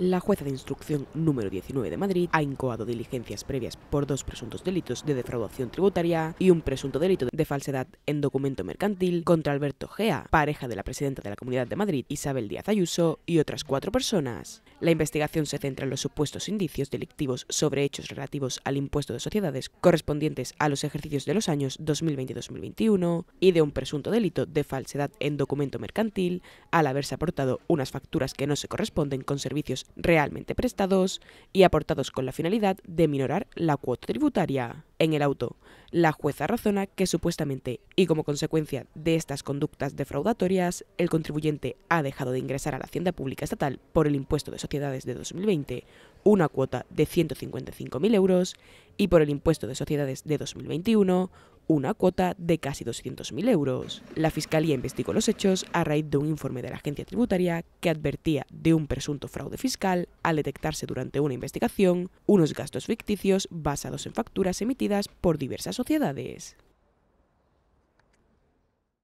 la jueza de instrucción número 19 de Madrid ha incoado diligencias previas por dos presuntos delitos de defraudación tributaria y un presunto delito de falsedad en documento mercantil contra Alberto Gea, pareja de la presidenta de la Comunidad de Madrid, Isabel Díaz Ayuso, y otras cuatro personas. La investigación se centra en los supuestos indicios delictivos sobre hechos relativos al impuesto de sociedades correspondientes a los ejercicios de los años 2020 2021 y de un presunto delito de falsedad en documento mercantil al haberse aportado unas facturas que no se corresponden con servicios realmente prestados y aportados con la finalidad de minorar la cuota tributaria. En el auto, la jueza razona que supuestamente y como consecuencia de estas conductas defraudatorias, el contribuyente ha dejado de ingresar a la Hacienda Pública Estatal por el impuesto de sociedades de 2020 una cuota de 155.000 euros y por el impuesto de sociedades de 2021 una cuota de casi 200.000 euros. La Fiscalía investigó los hechos a raíz de un informe de la agencia tributaria que advertía de un presunto fraude fiscal al detectarse durante una investigación unos gastos ficticios basados en facturas emitidas por diversas sociedades.